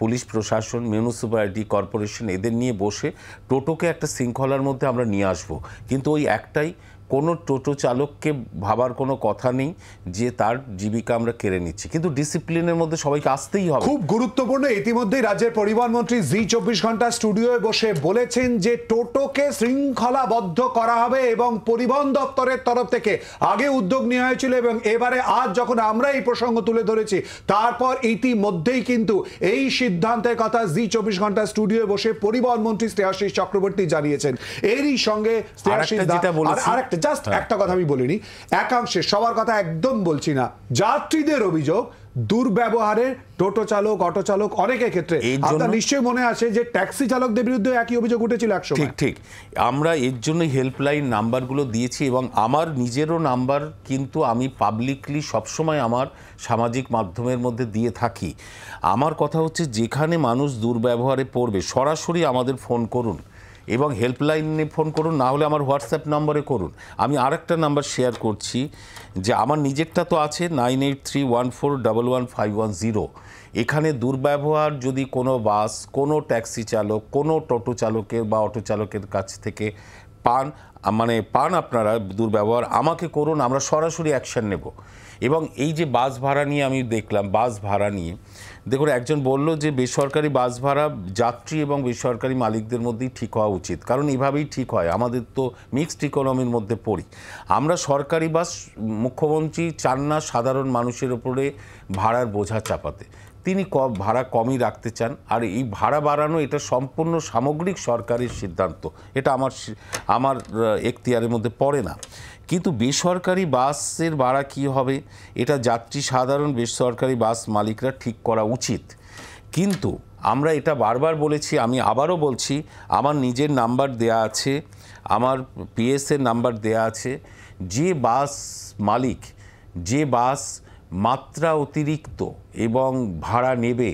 পুলিশ প্রশাসন মিউনিসিপ্যালিটি কর্পোরেশন এদের নিয়ে বসে টোটোকে একটা শৃঙ্খলার মধ্যে আমরা নিয়ে আসব কিন্তু ওই একটাই কোনো টোটো চালককে ভাবার কোনো কথা নেই যে তার জীবিকা আমরা কেড়ে নিচ্ছি কিন্তু ডিসিপ্লিনের মধ্যে সবাইকে আসতেই হবে খুব গুরুত্বপূর্ণ ইতিমধ্যেই রাজ্যের পরিবহন মন্ত্রী জি চব্বিশ ঘন্টা স্টুডিওয়ে বসে বলেছেন যে টোটোকে শৃঙ্খলাবদ্ধ করা হবে এবং পরিবহন দপ্তরের তরফ থেকে আগে উদ্যোগ নেওয়া হয়েছিল এবং এবারে আজ যখন আমরা এই প্রসঙ্গ তুলে ধরেছি তারপর ইতিমধ্যেই কিন্তু এই সিদ্ধান্তের কথা জি চব্বিশ ঘন্টা স্টুডিওয়ে বসে পরিবহন মন্ত্রী শ্রেয়াশিস চক্রবর্তী জানিয়েছেন এরই সঙ্গে শ্রেয়াশিস আরেকটা জাস্ট হ্যাঁ। একটা কথা আমি বলিনি একাংশে সবার কথা একদম বলছি না যাত্রীদের অভিযোগ দুর্ব্যবহারের টোটো চালক অটো চালক অনেকের ক্ষেত্রে আপনার নিশ্চয়ই মনে আছে যে ট্যাক্সি চালকদের বিরুদ্ধে একই অভিযোগ উঠেছিল একশো ঠিক ঠিক আমরা এর জন্য হেল্পলাইন নাম্বারগুলো দিয়েছি এবং আমার নিজেরও নাম্বার কিন্তু আমি পাবলিকলি সবসময় আমার সামাজিক মাধ্যমের মধ্যে দিয়ে থাকি আমার কথা হচ্ছে যেখানে মানুষ দুর্ব্যবহারে পড়বে সরাসরি আমাদের ফোন করুন এবং হেল্পলাইনে ফোন করুন না হলে আমার হোয়াটসঅ্যাপ নম্বরে করুন আমি আর একটা নাম্বার শেয়ার করছি যে আমার নিজেরটা তো আছে nine eight three one four double one five one zero এখানে দুর্ব্যবহার যদি কোনো বাস কোনো ট্যাক্সি চালক কোনো টোটো চালকের বা অটো চালকের কাছ থেকে পান মানে পান আপনারা দুর্ব্যবহার আমাকে করুন আমরা সরাসরি অ্যাকশান নেব এবং এই যে বাস ভাড়া নিয়ে আমি দেখলাম বাস ভাড়া নিয়ে দেখুন একজন বলল যে বেসরকারি বাস ভাড়া যাত্রী এবং বেসরকারি মালিকদের মধ্যেই ঠিক হওয়া উচিত কারণ এভাবেই ঠিক হয় আমাদের তো মিক্সড ইকোনমির মধ্যে পড়ি আমরা সরকারি বাস মুখ্যমন্ত্রী চান না সাধারণ মানুষের ওপরে ভাড়ার বোঝা চাপাতে তিনি ক ভাড়া কমই রাখতে চান আর এই ভাড়া বাড়ানো এটা সম্পূর্ণ সামগ্রিক সরকারের সিদ্ধান্ত এটা আমার আমার এখতিয়ারের মধ্যে পড়ে না কিন্তু বেসরকারি বাসের ভাড়া কি হবে এটা যাত্রী সাধারণ বেসরকারি বাস মালিকরা ঠিক করা উচিত কিন্তু আমরা এটা বারবার বলেছি আমি আবারও বলছি আমার নিজের নাম্বার দেয়া আছে আমার পিএসের নাম্বার দেয়া আছে যে বাস মালিক যে বাস মাত্রা অতিরিক্ত এবং ভাড়া নেবে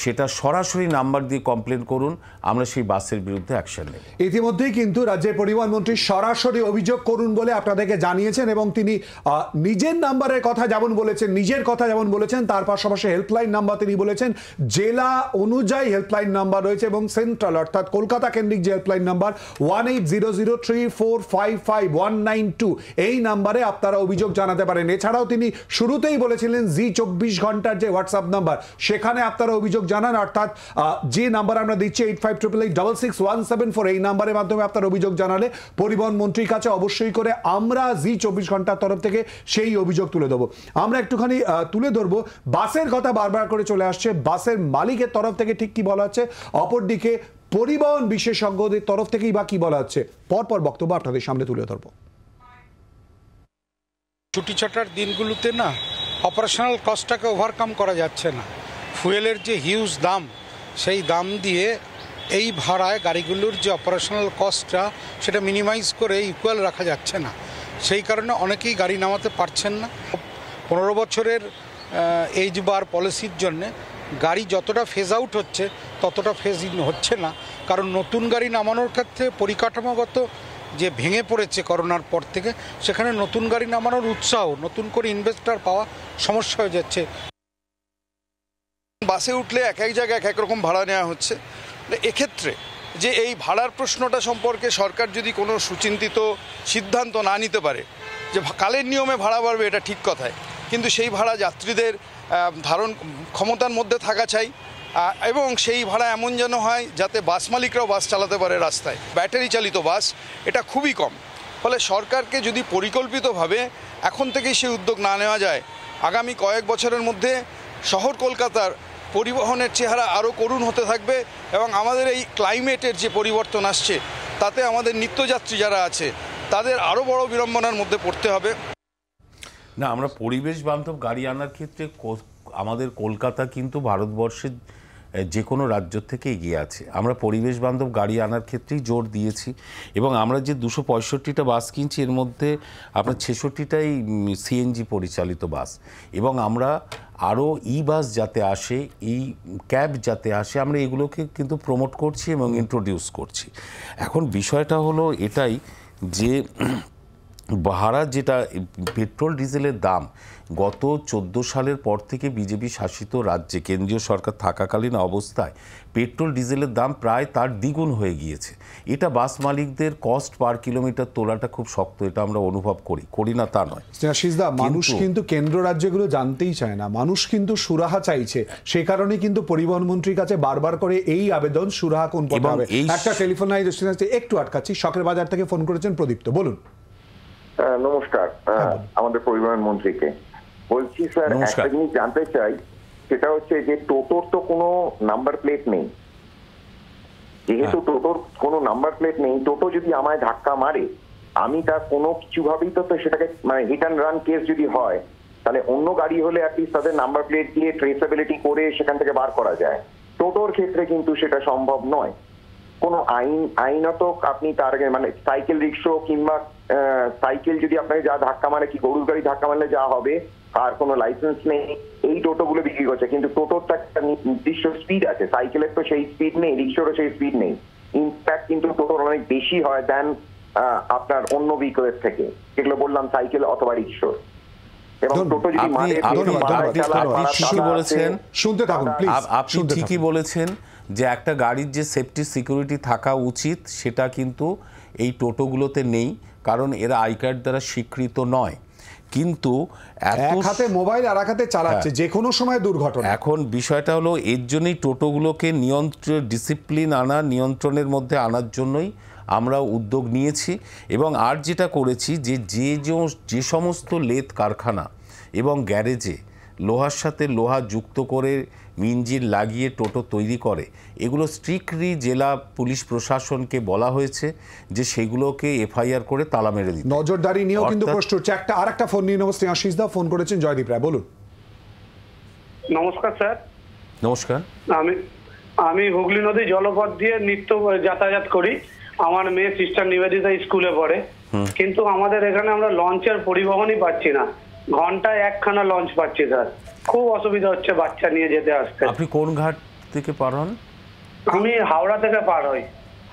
সেটা সরাসরি নাম্বার দিয়ে কমপ্লেন করুন আমরা সেই বাসের বিরুদ্ধে অ্যাকশন নেব ইতিমধ্যেই কিন্তু রাজ্যের পরিবহন মন্ত্রী সরাসরি অভিযোগ করুন বলে আপনাদেরকে জানিয়েছেন এবং তিনি নিজের নাম্বারের কথা যেমন বলেছেন নিজের কথা যেমন বলেছেন তার পাশাপাশি হেল্পলাইন নাম্বার তিনি বলেছেন জেলা অনুযায়ী হেল্পলাইন নাম্বার রয়েছে এবং সেন্ট্রাল অর্থাৎ কলকাতা কেন্দ্রিক যে helpline number one eight zero zero three four five five one nine two এই নাম্বারে আপনারা অভিযোগ জানাতে পারেন এছাড়াও তিনি শুরুতেই বলেছিলেন জি চব্বিশ ঘন্টার যে হোয়াটসঅ্যাপ নাম্বার সেখানে আপনারা অভিযোগ অভিযোগ জানান অর্থাৎ যে নাম্বার আমরা দিচ্ছি eight five triple eight double six one seven four এই নাম্বারের মাধ্যমে আপনার অভিযোগ জানালে পরিবহন মন্ত্রীর কাছে অবশ্যই করে আমরা জি চব্বিশ ঘন্টার তরফ থেকে সেই অভিযোগ তুলে দেবো আমরা একটুখানি তুলে ধরবো বাসের কথা বারবার করে চলে আসছে বাসের মালিকের তরফ থেকে ঠিক কি বলা হচ্ছে অপরদিকে পরিবহন বিশেষজ্ঞদের তরফ থেকেই বা কি বলা হচ্ছে পরপর বক্তব্য আপনাদের সামনে তুলে ধরবো ছুটি ছটার দিনগুলোতে না অপারেশনাল কস্টটাকে ওভারকাম করা যাচ্ছে না ফুয়েলের যে হিউজ দাম সেই দাম দিয়ে এই ভাড়ায় গাড়িগুলোর যে অপারেশনাল কস্টটা সেটা মিনিমাইজ করে ইকুয়াল রাখা যাচ্ছে না সেই কারণে অনেকেই গাড়ি নামাতে পারছেন না পনেরো বছরের এইজ বার পলিসির জন্যে গাড়ি যতটা ফেজ আউট হচ্ছে ততটা ফেজ ইন হচ্ছে না কারণ নতুন গাড়ি নামানোর ক্ষেত্রে পরিকাঠামোগত যে ভেঙে পড়েছে করোনার পর থেকে সেখানে নতুন গাড়ি নামানোর উৎসাহ নতুন করে ইনভেস্টার পাওয়া সমস্যা হয়ে যাচ্ছে বাসে উঠলে এক এক জায়গায় এক এক রকম ভাড়া নেওয়া হচ্ছে মানে এক্ষেত্রে যে এই ভাড়ার প্রশ্নটা সম্পর্কে সরকার যদি কোনো সুচিন্তিত সিদ্ধান্ত না নিতে পারে যে কালের নিয়মে ভাড়া বাড়বে এটা ঠিক কথায় কিন্তু সেই ভাড়া যাত্রীদের ধারণ ক্ষমতার মধ্যে থাকা চাই এবং সেই ভাড়া এমন যেন হয় যাতে বাস মালিকরাও বাস চালাতে পারে রাস্তায় ব্যাটারি চালিত বাস এটা খুবই কম ফলে সরকারকে যদি পরিকল্পিতভাবে এখন থেকেই সেই উদ্যোগ না নেওয়া যায় আগামী কয়েক বছরের মধ্যে শহর কলকাতার পরিবহনের চেহারা আরও করুণ হতে থাকবে এবং আমাদের এই ক্লাইমেটের যে পরিবর্তন আসছে তাতে আমাদের নিত্যযাত্রী যারা আছে তাদের আরও বড় বিড়ম্বনার মধ্যে পড়তে হবে না আমরা পরিবেশ বান্ধব গাড়ি আনার ক্ষেত্রে আমাদের কলকাতা কিন্তু ভারতবর্ষের যে কোনো রাজ্য থেকে এগিয়ে আছে আমরা পরিবেশ বান্ধব গাড়ি আনার ক্ষেত্রেই জোর দিয়েছি এবং আমরা যে দুশো পঁয়ষট্টিটা বাস কিনছি এর মধ্যে আপনার ছেষট্টিটাই সিএনজি পরিচালিত বাস এবং আমরা আরও ই বাস যাতে আসে ই ক্যাব যাতে আসে আমরা এগুলোকে কিন্তু প্রমোট করছি এবং ইন্ট্রোডিউস করছি এখন বিষয়টা হলো এটাই যে ভাড়া যেটা পেট্রোল ডিজেলের দাম গত ১৪ সালের পর থেকে বিজেপি শাসিত রাজ্যে কেন্দ্রীয় সরকার থাকাকালীন অবস্থায় পেট্রোল ডিজেলের দাম প্রায় তার দ্বিগুণ হয়ে গিয়েছে এটা বাস মালিকদের কস্ট পার কিলোমিটার তোলাটা খুব শক্ত এটা আমরা অনুভব করি করি না তা নয় স্নেহাশিসদা মানুষ কিন্তু কেন্দ্র রাজ্যগুলো জানতেই চায় না মানুষ কিন্তু সুরাহা চাইছে সে কারণে কিন্তু পরিবহন মন্ত্রীর কাছে বারবার করে এই আবেদন সুরাহা কোন একটা টেলিফোন একটু আটকাচ্ছি শখের বাজার থেকে ফোন করেছেন প্রদীপ্ত বলুন হ্যাঁ, নমস্কার হ্যাঁ। আমাদের পরিবহন মন্ত্রীকে বলছি স্যার একটা জিনিস জানতে চাই সেটা হচ্ছে যে টোটোর তো কোনো নাম্বার প্লেট নেই যেহেতু হ্যাঁ। টোটোর কোনো নাম্বার প্লেট নেই টোটো যদি আমায় ধাক্কা মারে আমি তার কোনো কিছু ভাবেই তো সেটাকে মানে হিট অ্যান্ড রান কেস যদি হয় তাহলে অন্য গাড়ি হলে অ্যাটলিস্ট তাদের নাম্বার প্লেট দিয়ে ট্রেসেবিলিটি করে সেখান থেকে বার করা যায় টোটোর ক্ষেত্রে কিন্তু সেটা সম্ভব নয় কোন আইন আইনত আপনি তার মানে সাইকেল রিক্সো কিংবা সাইকেল যদি আপনাকে যা ধাক্কা মারে কি গরুর গাড়ি ধাক্কা মারলে যা হবে আর কোনো লাইসেন্স নেই এই টোটোগুলো বিক্রি করছে কিন্তু টোটোর তো একটা নির্দিষ্ট স্পিড আছে সাইকেলের তো সেই স্পিড নেই রিক্সারও সেই স্পিড নেই ইনফ্যাক্ট কিন্তু টোটোর অনেক বেশি হয় দেন আপনার অন্য ভিকলের থেকে যেগুলো বললাম সাইকেল অথবা রিক্সর আপনি ঠিকই বলেছেন যে একটা গাড়ির যে সেফটি সিকিউরিটি থাকা উচিত সেটা কিন্তু এই টোটোগুলোতে নেই কারণ এরা আই কার্ড দ্বারা স্বীকৃত নয় কিন্তু এক হাতে মোবাইল আর এক হাতে চালাচ্ছে হ্যাঁ। যে কোনো সময় দুর্ঘটনা এখন বিষয়টা হলো এর জন্যই টোটোগুলোকে নিয়ন্ত্রণ ডিসিপ্লিন আনা নিয়ন্ত্রণের মধ্যে আনার জন্যই আমরা উদ্যোগ নিয়েছি এবং আর যেটা করেছি যে যে যে সমস্ত লেদ কারখানা এবং গ্যারেজে লোহার সাথে লোহা যুক্ত করে মিনজির লাগিয়ে টোটো তৈরি করে এগুলো স্ট্রিক্টলি জেলা পুলিশ প্রশাসনকে বলা হয়েছে যে সেগুলোকে এফআইআর করে তালা মেরে দিতে নজরদারি নিয়েও কিন্তু প্রশ্ন হচ্ছে একটা আর একটা ফোন নিয়ে নেবো স্নেহাশিস দা ফোন করেছেন জয়দীপ রায় বলুন নমস্কার স্যার নমস্কার আমি আমি হুগলি নদী জলপথ দিয়ে নিত্য যাতায়াত করি আমার মেয়ে সিস্টার নিবেদিতা স্কুলে পড়ে কিন্তু আমাদের এখানে আমরা লঞ্চের পরিবহনই পাচ্ছি না ঘন্টায় একখানা লঞ্চ পাচ্ছি স্যার খুব অসুবিধা হচ্ছে বাচ্চা নিয়ে যেতে আসতে আপনি কোন ঘাট থেকে পার হন আমি হাওড়া থেকে পার হই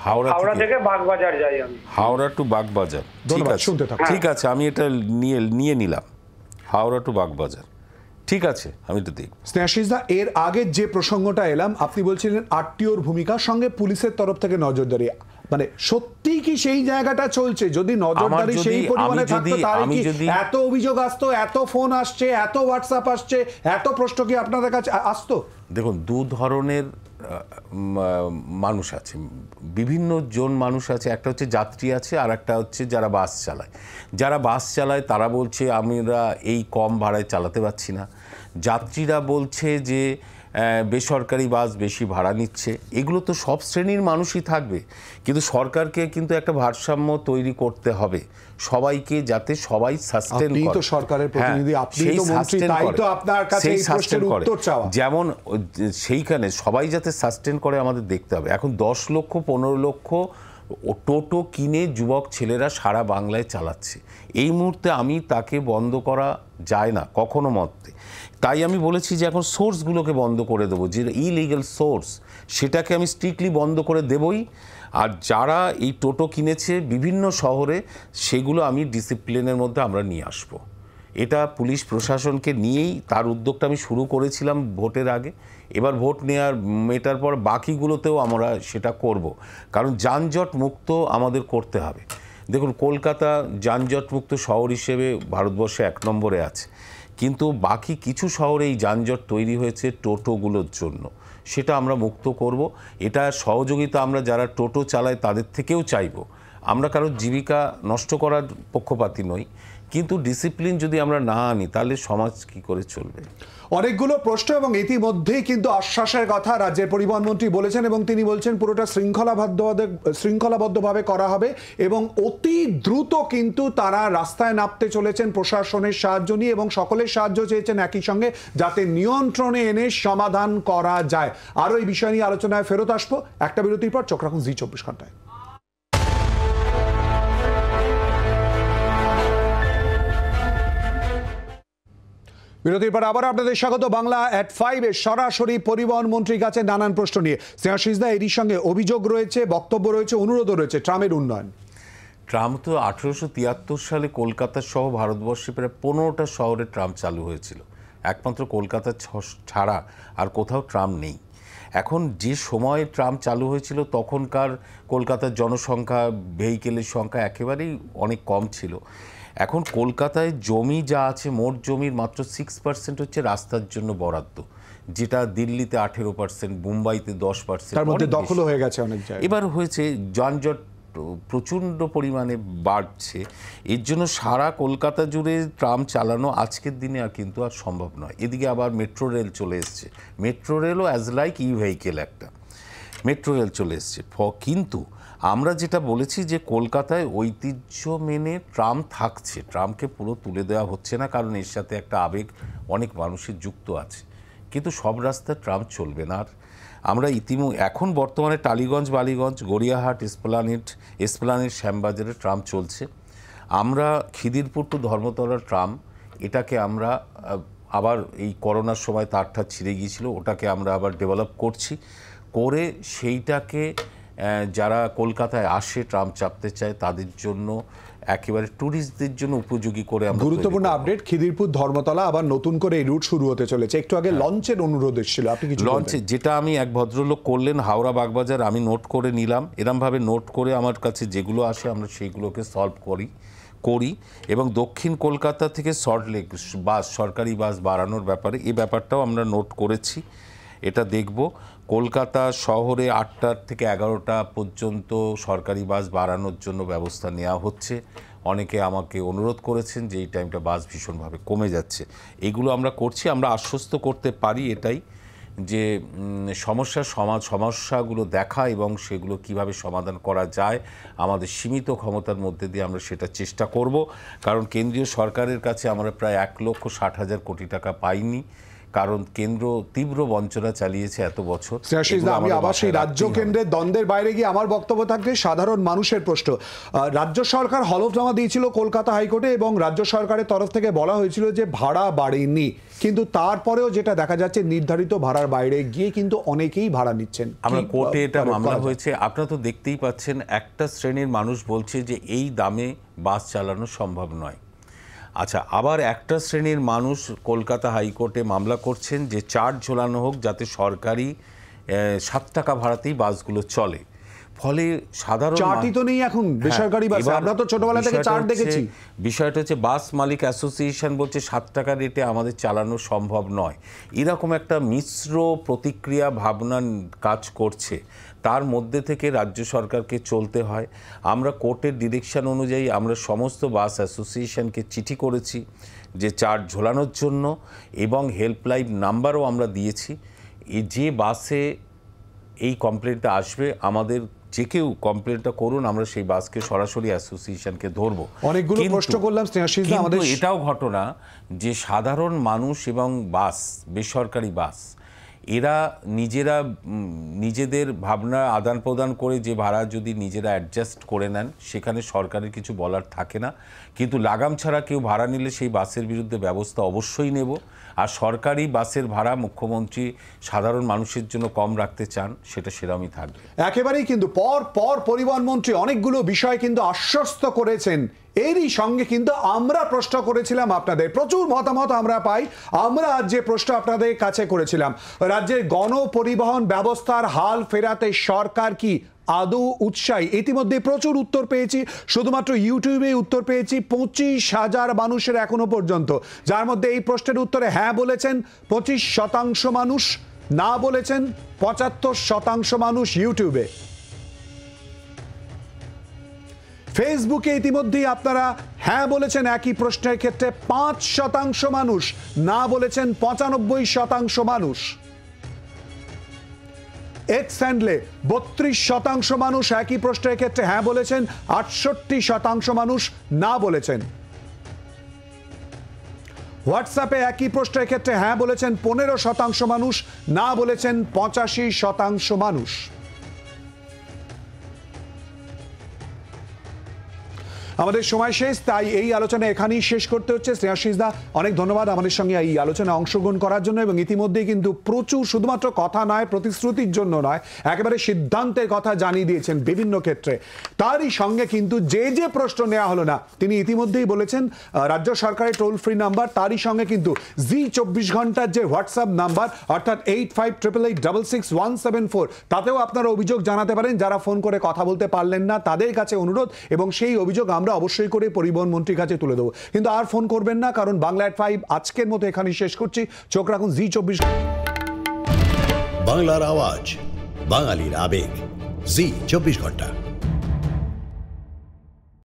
হাওড়া থেকে বাগবাজার যাই আমি হাওড়া টু বাগবাজার ঠিক আছে ঠিক আছে আমি এটা নিয়ে নিয়ে নিলাম হাওড়া টু বাগবাজার ঠিক আছে আমি তো দেখব দা এর আগে যে প্রসঙ্গটা এলাম আপনি বলছিলেন আরটিওর ভূমিকা সঙ্গে পুলিশের তরফ থেকে নজরদারি মানে সত্যি কি সেই জায়গাটা চলছে যদি নজরদারি সেই পরিমাণে থাকতো তাহলে কি এত অভিযোগ আসতো এত ফোন আসছে এত হোয়াটসঅ্যাপ আসছে এত প্রশ্ন কি আপনাদের কাছে আসতো দেখুন দু ধরনের মানুষ আছে বিভিন্ন জন মানুষ আছে একটা হচ্ছে যাত্রী আছে আর একটা হচ্ছে যারা বাস চালায় যারা বাস চালায় তারা বলছে আমরা এই কম ভাড়ায় চালাতে পারছি না যাত্রীরা বলছে যে বেসরকারি বাস বেশি ভাড়া নিচ্ছে এগুলো তো সব শ্রেণীর মানুষই থাকবে কিন্তু সরকারকে কিন্তু একটা ভারসাম্য তৈরি করতে হবে সবাইকে যাতে সবাই সাস্টেন করে সরকারের হ্যাঁ, প্রতিনিধি আপনি তো মন্ত্রী তাই তো আপনার কাছে এই প্রশ্নের উত্তর চাওয়া যেমন সেইখানে সবাই যাতে সাস্টেন করে আমাদের দেখতে হবে এখন দশ লক্ষ পনেরো লক্ষ টোটো কিনে যুবক ছেলেরা সারা বাংলায় চালাচ্ছে এই মুহূর্তে আমি তাকে বন্ধ করা যায় না কখনো মতে তাই আমি বলেছি যে এখন সোর্সগুলোকে বন্ধ করে দেবো যে ইলিগাল সোর্স সেটাকে আমি স্ট্রিক্টলি বন্ধ করে দেবই আর যারা এই টোটো কিনেছে বিভিন্ন শহরে সেগুলো আমি ডিসিপ্লিনের মধ্যে আমরা নিয়ে আসব। এটা পুলিশ প্রশাসনকে নিয়েই তার উদ্যোগটা আমি শুরু করেছিলাম ভোটের আগে এবার ভোট নেওয়ার মেটার পর বাকিগুলোতেও আমরা সেটা করব। কারণ যানজট মুক্ত আমাদের করতে হবে দেখুন কলকাতা যানজটমুক্ত শহর হিসেবে ভারতবর্ষে এক নম্বরে আছে কিন্তু বাকি কিছু শহরে এই যানজট তৈরি হয়েছে টোটোগুলোর জন্য সেটা আমরা মুক্ত করব এটা সহযোগিতা আমরা যারা টোটো চালায় তাদের থেকেও চাইব আমরা কারোর জীবিকা নষ্ট করার পক্ষপাতি নই কিন্তু ডিসিপ্লিন যদি আমরা না আনি তাহলে সমাজ কি করে চলবে অনেকগুলো প্রশ্ন এবং ইতিমধ্যেই কিন্তু আশ্বাসের কথা রাজ্যের পরিবহন মন্ত্রী বলেছেন এবং তিনি বলছেন পুরোটা শৃঙ্খলাবদ্ধভাবে শৃঙ্খলাবদ্ধভাবে করা হবে এবং অতি দ্রুত কিন্তু তারা রাস্তায় নামতে চলেছেন প্রশাসনের সাহায্য নিয়ে এবং সকলের সাহায্য চেয়েছেন একই সঙ্গে যাতে নিয়ন্ত্রণে এনে সমাধান করা যায় আরও এই বিষয় নিয়ে আলোচনায় ফেরত আসবো একটা বিরতির পর চোখ রাখুন জি চব্বিশ ঘন্টায় বিরতির পর আবার আপনাদের স্বাগত বাংলা অ্যাট ফাইভে সরাসরি পরিবহন মন্ত্রীর কাছে নানান প্রশ্ন নিয়ে স্নেহাশিসদা এরই সঙ্গে অভিযোগ রয়েছে বক্তব্য রয়েছে অনুরোধও রয়েছে ট্রামের উন্নয়ন ট্রাম তো আঠেরোশো তিয়াত্তর সালে কলকাতা সহ ভারতবর্ষে প্রায় পনেরোটা শহরে ট্রাম চালু হয়েছিল একমাত্র কলকাতা ছাড়া আর কোথাও ট্রাম নেই এখন যে সময় ট্রাম চালু হয়েছিল তখনকার কলকাতার জনসংখ্যা ভেহিকেলের সংখ্যা একেবারেই অনেক কম ছিল এখন কলকাতায় জমি যা আছে মোট জমির মাত্র সিক্স পার্সেন্ট হচ্ছে রাস্তার জন্য বরাদ্দ যেটা দিল্লিতে আঠেরো পার্সেন্ট মুম্বাইতে দশ পার্সেন্ট দখল হয়ে গেছে অনেক এবার হয়েছে যানজট প্রচণ্ড পরিমাণে বাড়ছে এর জন্য সারা কলকাতা জুড়ে ট্রাম চালানো আজকের দিনে আর কিন্তু আর সম্ভব নয় এদিকে আবার মেট্রো রেল চলে এসছে মেট্রো রেলও অ্যাজ লাইক ই ভেহিকেল একটা মেট্রো রেল চলে এসছে কিন্তু আমরা যেটা বলেছি যে কলকাতায় ঐতিহ্য মেনে ট্রাম থাকছে ট্রামকে পুরো তুলে দেওয়া হচ্ছে না কারণ এর সাথে একটা আবেগ অনেক মানুষের যুক্ত আছে কিন্তু সব রাস্তায় ট্রাম চলবে না আর আমরা ইতিমু এখন বর্তমানে টালিগঞ্জ বালিগঞ্জ গড়িয়াহাট এসপ্লানেট এসপ্লানেট শ্যামবাজারে ট্রাম চলছে আমরা খিদিরপুর টু ধর্মতলার ট্রাম এটাকে আমরা আবার এই করোনার সময় তারটা ছিঁড়ে গিয়েছিল ওটাকে আমরা আবার ডেভেলপ করছি করে সেইটাকে যারা কলকাতায় আসে ট্রাম চাপতে চায় তাদের জন্য একেবারে ট্যুরিস্টদের জন্য উপযোগী করে আমরা গুরুত্বপূর্ণ আপডেট খিদিরপুর ধর্মতলা আবার নতুন করে এই রুট শুরু হতে চলেছে একটু আগে লঞ্চের অনুরোধ এসেছিল আপনি কিছু লঞ্চে যেটা আমি এক ভদ্রলোক করলেন হাওড়া বাগবাজার আমি নোট করে নিলাম এরমভাবে নোট করে আমার কাছে যেগুলো আসে আমরা সেইগুলোকে সলভ করি করি এবং দক্ষিণ কলকাতা থেকে সল্টলেক বাস সরকারি বাস বাড়ানোর ব্যাপারে এই ব্যাপারটাও আমরা নোট করেছি এটা দেখব কলকাতা শহরে আটটার থেকে এগারোটা পর্যন্ত সরকারি বাস বাড়ানোর জন্য ব্যবস্থা নেওয়া হচ্ছে অনেকে আমাকে অনুরোধ করেছেন যে এই টাইমটা বাস ভীষণভাবে কমে যাচ্ছে এগুলো আমরা করছি আমরা আশ্বস্ত করতে পারি এটাই যে সমস্যা সমাজ সমস্যাগুলো দেখা এবং সেগুলো কিভাবে সমাধান করা যায় আমাদের সীমিত ক্ষমতার মধ্যে দিয়ে আমরা সেটা চেষ্টা করব কারণ কেন্দ্রীয় সরকারের কাছে আমরা প্রায় এক লক্ষ ষাট হাজার কোটি টাকা পাইনি কারণ কেন্দ্র তীব্র বঞ্চনা চালিয়েছে এত বছর আমি আবার সেই রাজ্য কেন্দ্রের দ্বন্দ্বের বাইরে গিয়ে আমার বক্তব্য থাকবে সাধারণ মানুষের প্রশ্ন রাজ্য সরকার হলফনামা দিয়েছিল কলকাতা হাইকোর্টে এবং রাজ্য সরকারের তরফ থেকে বলা হয়েছিল যে ভাড়া বাড়েনি কিন্তু তারপরেও যেটা দেখা যাচ্ছে নির্ধারিত ভাড়ার বাইরে গিয়ে কিন্তু অনেকেই ভাড়া নিচ্ছেন আমরা কোর্টে এটা মামলা হয়েছে আপনারা তো দেখতেই পাচ্ছেন একটা শ্রেণীর মানুষ বলছে যে এই দামে বাস চালানো সম্ভব নয় আচ্ছা আবার একটা শ্রেণীর মানুষ কলকাতা হাইকোর্টে মামলা করছেন যে চার্জ ঝোলানো হোক যাতে সরকারি সাত টাকা ভাড়াতেই বাসগুলো চলে ফলে সাধারণ চার্টই তো নেই এখন হ্যাঁ, বেসরকারি বাস আমরা তো ছোটবেলা থেকে চার্ট দেখেছি বিষয়টা হচ্ছে বাস মালিক অ্যাসোসিয়েশন বলছে সাত টাকা রেটে আমাদের চালানো সম্ভব নয় এরকম একটা মিশ্র প্রতিক্রিয়া ভাবনা কাজ করছে তার মধ্যে থেকে রাজ্য সরকারকে চলতে হয় আমরা কোর্টের ডিরেকশান অনুযায়ী আমরা সমস্ত বাস অ্যাসোসিয়েশনকে চিঠি করেছি যে চার্জ ঝোলানোর জন্য এবং হেল্পলাইন নাম্বারও আমরা দিয়েছি যে বাসে এই কমপ্লেনটা আসবে আমাদের যে কেউ কমপ্লেনটা করুন আমরা সেই বাসকে সরাসরি অ্যাসোসিয়েশনকে ধরব অনেকগুলো প্রশ্ন করলাম আমাদের এটাও ঘটনা যে সাধারণ মানুষ এবং বাস বেসরকারি বাস এরা নিজেরা নিজেদের ভাবনা আদান প্রদান করে যে ভাড়া যদি নিজেরা অ্যাডজাস্ট করে নেন সেখানে সরকারের কিছু বলার থাকে না কিন্তু লাগাম ছাড়া কেউ ভাড়া নিলে সেই বাসের বিরুদ্ধে ব্যবস্থা অবশ্যই নেব আর সরকারি বাসের ভাড়া মুখ্যমন্ত্রী সাধারণ মানুষের জন্য কম রাখতে চান সেটা সেরমই থাকবে একেবারেই কিন্তু পর পর পরিবহন মন্ত্রী অনেকগুলো বিষয় কিন্তু আশ্বস্ত করেছেন এরই সঙ্গে কিন্তু আমরা প্রশ্ন করেছিলাম আপনাদের প্রচুর মতামত আমরা পাই আমরা আজ যে প্রশ্ন আপনাদের কাছে করেছিলাম রাজ্যের গণপরিবহন ব্যবস্থার হাল ফেরাতে সরকার কি আদৌ উৎসাহী ইতিমধ্যে প্রচুর উত্তর পেয়েছি শুধুমাত্র ইউটিউবে উত্তর পেয়েছি পঁচিশ হাজার মানুষের এখনো পর্যন্ত যার মধ্যে এই প্রশ্নের উত্তরে হ্যাঁ বলেছেন পঁচিশ শতাংশ মানুষ না বলেছেন পঁচাত্তর শতাংশ মানুষ ইউটিউবে ফেসবুকে ইতিমধ্যেই আপনারা হ্যাঁ বলেছেন একই প্রশ্নের ক্ষেত্রে পাঁচ শতাংশ মানুষ না বলেছেন পঁচানব্বই শতাংশ মানুষ এক্স হ্যান্ডলে বত্রিশ শতাংশ মানুষ একই প্রশ্নের ক্ষেত্রে হ্যাঁ বলেছেন আটষট্টি শতাংশ মানুষ না বলেছেন হোয়াটসঅ্যাপে একই প্রশ্নের ক্ষেত্রে হ্যাঁ বলেছেন পনেরো শতাংশ মানুষ না বলেছেন পঁচাশি শতাংশ মানুষ আমাদের সময় শেষ তাই এই আলোচনা এখানেই শেষ করতে হচ্ছে শ্রেয়াশিসদা অনেক ধন্যবাদ আমাদের সঙ্গে এই আলোচনায় অংশগ্রহণ করার জন্য এবং ইতিমধ্যেই কিন্তু প্রচুর শুধুমাত্র কথা নয় প্রতিশ্রুতির জন্য নয় একেবারে সিদ্ধান্তের কথা জানিয়ে দিয়েছেন বিভিন্ন ক্ষেত্রে তারই সঙ্গে কিন্তু যে যে প্রশ্ন নেওয়া হলো না তিনি ইতিমধ্যেই বলেছেন রাজ্য সরকারের টোল ফ্রি নাম্বার তারই সঙ্গে কিন্তু জি চব্বিশ ঘন্টার যে হোয়াটসঅ্যাপ নাম্বার অর্থাৎ eight five triple eight double six one seven four তাতেও আপনারা অভিযোগ জানাতে পারেন যারা ফোন করে কথা বলতে পারলেন না তাদের কাছে অনুরোধ এবং সেই অভিযোগ আমরা অবশ্যই করে পরিবহন মন্ত্রীর কাছে তুলে দেবো কিন্তু আর ফোন করবেন না কারণ বাংলা এট ফাইভ আজকের মতো এখানে শেষ করছি চোখ রাখুন জি চব্বিশ বাংলার আওয়াজ বাঙালির আবেগ জি চব্বিশ ঘন্টা